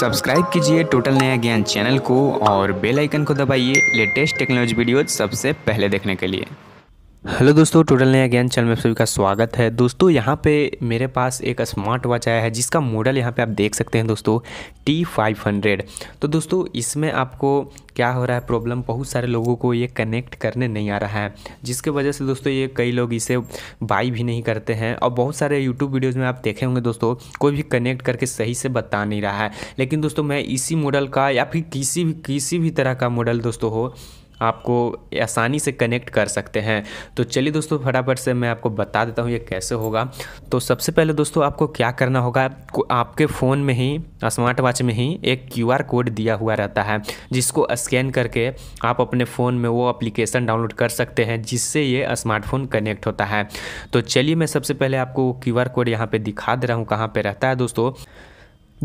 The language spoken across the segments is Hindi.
सब्सक्राइब कीजिए टोटल नया ज्ञान चैनल को और बेल आइकन को दबाइए लेटेस्ट टेक्नोलॉजी वीडियो सबसे पहले देखने के लिए हेलो दोस्तों टोटल नया ज्ञान चैनल में सभी का स्वागत है दोस्तों यहाँ पे मेरे पास एक स्मार्ट वॉच आया है जिसका मॉडल यहाँ पे आप देख सकते हैं दोस्तों टी फाइव हंड्रेड तो दोस्तों इसमें आपको क्या हो रहा है प्रॉब्लम बहुत सारे लोगों को ये कनेक्ट करने नहीं आ रहा है जिसके वजह से दोस्तों ये कई लोग इसे बाई भी नहीं करते हैं और बहुत सारे यूट्यूब वीडियोज़ में आप देखे होंगे दोस्तों कोई भी कनेक्ट करके सही से बता नहीं रहा है लेकिन दोस्तों मैं इसी मॉडल का या फिर किसी भी किसी भी तरह का मॉडल दोस्तों हो आपको आसानी से कनेक्ट कर सकते हैं तो चलिए दोस्तों फटाफट से मैं आपको बता देता हूँ ये कैसे होगा तो सबसे पहले दोस्तों आपको क्या करना होगा आपके फ़ोन में ही स्मार्ट वॉच में ही एक क्यू कोड दिया हुआ रहता है जिसको स्कैन करके आप अपने फ़ोन में वो अप्लीकेशन डाउनलोड कर सकते हैं जिससे ये स्मार्टफोन कनेक्ट होता है तो चलिए मैं सबसे पहले आपको क्यू कोड यहाँ पर दिखा दे रहा हूँ कहाँ पर रहता है दोस्तों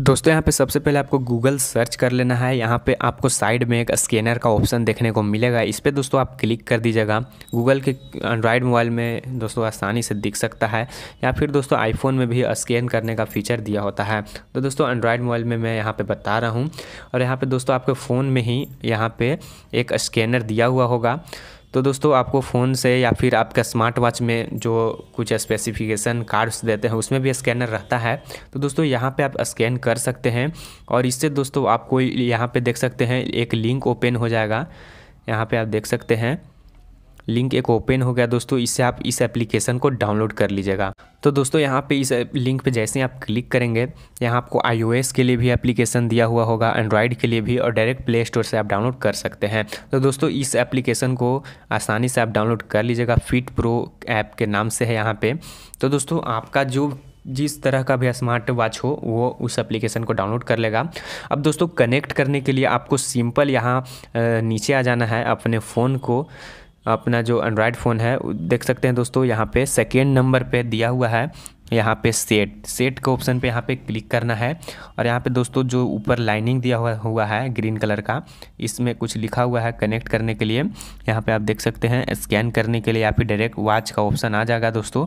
दोस्तों यहाँ पे सबसे पहले आपको गूगल सर्च कर लेना है यहाँ पे आपको साइड में एक स्कैनर का ऑप्शन देखने को मिलेगा इस पर दोस्तों आप क्लिक कर दीजिएगा गूगल के एंड्रॉयड मोबाइल में दोस्तों आसानी से दिख सकता है या फिर दोस्तों आईफोन में भी स्कैन करने का फीचर दिया होता है तो दोस्तों एंड्रॉयड मोबाइल में मैं यहाँ पर बता रहा हूँ और यहाँ पर दोस्तों आपके फ़ोन में ही यहाँ पर एक स्कैनर दिया हुआ होगा तो दोस्तों आपको फ़ोन से या फिर आपका स्मार्ट वॉच में जो कुछ स्पेसिफिकेशन कार्ड्स देते हैं उसमें भी स्कैनर रहता है तो दोस्तों यहाँ पे आप स्कैन कर सकते हैं और इससे दोस्तों आपको यहाँ पे देख सकते हैं एक लिंक ओपन हो जाएगा यहाँ पे आप देख सकते हैं लिंक एक ओपन हो गया दोस्तों इससे आप इस एप्लीकेशन को डाउनलोड कर लीजिएगा तो दोस्तों यहाँ पे इस लिंक पे जैसे ही आप क्लिक करेंगे यहाँ आपको आईओएस के लिए भी एप्लीकेशन दिया हुआ होगा एंड्रॉयड के लिए भी और डायरेक्ट प्ले स्टोर से आप डाउनलोड कर सकते हैं तो दोस्तों इस एप्लीकेशन को आसानी से आप डाउनलोड कर लीजिएगा फिट प्रो ऐप के नाम से है यहाँ पर तो दोस्तों आपका जो जिस तरह का भी स्मार्ट वॉच हो वो उस एप्लीकेशन को डाउनलोड कर लेगा अब दोस्तों कनेक्ट करने के लिए आपको सिंपल यहाँ नीचे आ जाना है अपने फ़ोन को अपना जो एंड्रॉयड फ़ोन है देख सकते हैं दोस्तों यहाँ पे सेकेंड नंबर पे दिया हुआ है यहाँ पे सेट सेट के ऑप्शन पे यहाँ पे क्लिक करना है और यहाँ पे दोस्तों जो ऊपर लाइनिंग दिया हुआ हुआ है ग्रीन कलर का इसमें कुछ लिखा हुआ है कनेक्ट करने के लिए यहाँ पे आप देख सकते हैं स्कैन करने के लिए या फिर डायरेक्ट वॉच का ऑप्शन आ जाएगा दोस्तों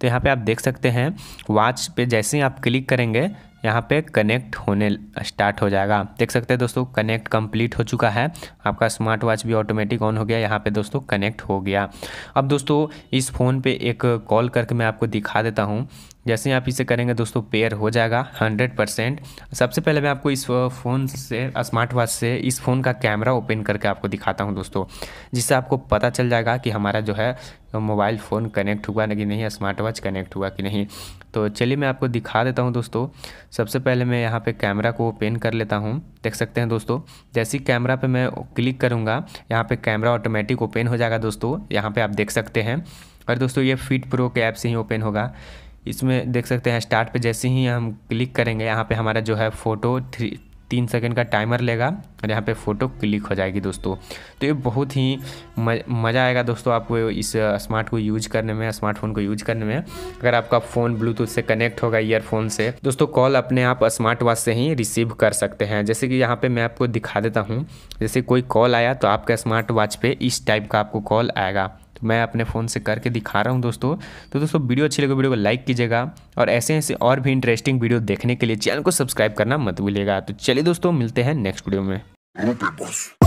तो यहाँ पे आप देख सकते हैं वॉच पे जैसे ही आप क्लिक करेंगे यहाँ पे कनेक्ट होने स्टार्ट हो जाएगा देख सकते हैं दोस्तों कनेक्ट कंप्लीट हो चुका है आपका स्मार्ट वॉच भी ऑटोमेटिक ऑन हो गया यहाँ पे दोस्तों कनेक्ट हो गया अब दोस्तों इस फ़ोन पे एक कॉल करके मैं आपको दिखा देता हूँ जैसे आप इसे करेंगे दोस्तों पेयर हो जाएगा हंड्रेड परसेंट सबसे पहले मैं आपको इस फ़ोन से स्मार्ट वॉच से इस फ़ोन का कैमरा ओपन करके आपको दिखाता हूँ दोस्तों जिससे आपको पता चल जाएगा कि हमारा जो है मोबाइल फ़ोन कनेक्ट हुआ कि नहीं स्मार्ट वॉच कनेक्ट हुआ कि नहीं तो चलिए मैं आपको दिखा देता हूँ दोस्तों सबसे पहले मैं यहाँ पे कैमरा को ओपन कर लेता हूँ देख सकते हैं दोस्तों जैसे ही कैमरा पे मैं क्लिक करूँगा यहाँ पे कैमरा ऑटोमेटिक ओपन हो जाएगा दोस्तों यहाँ पे आप देख सकते हैं और दोस्तों ये फिट प्रो के ऐप से ही ओपन होगा इसमें देख सकते हैं स्टार्ट पर जैसे ही हम क्लिक करेंगे यहाँ पर हमारा जो है फ़ोटो थ्री तीन सेकंड का टाइमर लेगा और यहाँ पे फ़ोटो क्लिक हो जाएगी दोस्तों तो ये बहुत ही मज़ा आएगा दोस्तों आपको इस स्मार्ट को यूज करने में स्मार्टफोन को यूज करने में अगर आपका फ़ोन ब्लूटूथ से कनेक्ट होगा ईयरफोन से दोस्तों कॉल अपने आप स्मार्ट वॉच से ही रिसीव कर सकते हैं जैसे कि यहाँ पर मैं आपको दिखा देता हूँ जैसे कोई कॉल आया तो आपका स्मार्ट वॉच पर इस टाइप का आपको कॉल आएगा तो मैं अपने फ़ोन से करके दिखा रहा हूँ दोस्तों तो दोस्तों वीडियो अच्छी लगे वीडियो को लाइक कीजिएगा और ऐसे ऐसे और भी इंटरेस्टिंग वीडियो देखने के लिए चैनल को सब्सक्राइब करना मत भूलिएगा तो चलिए दोस्तों मिलते हैं नेक्स्ट वीडियो में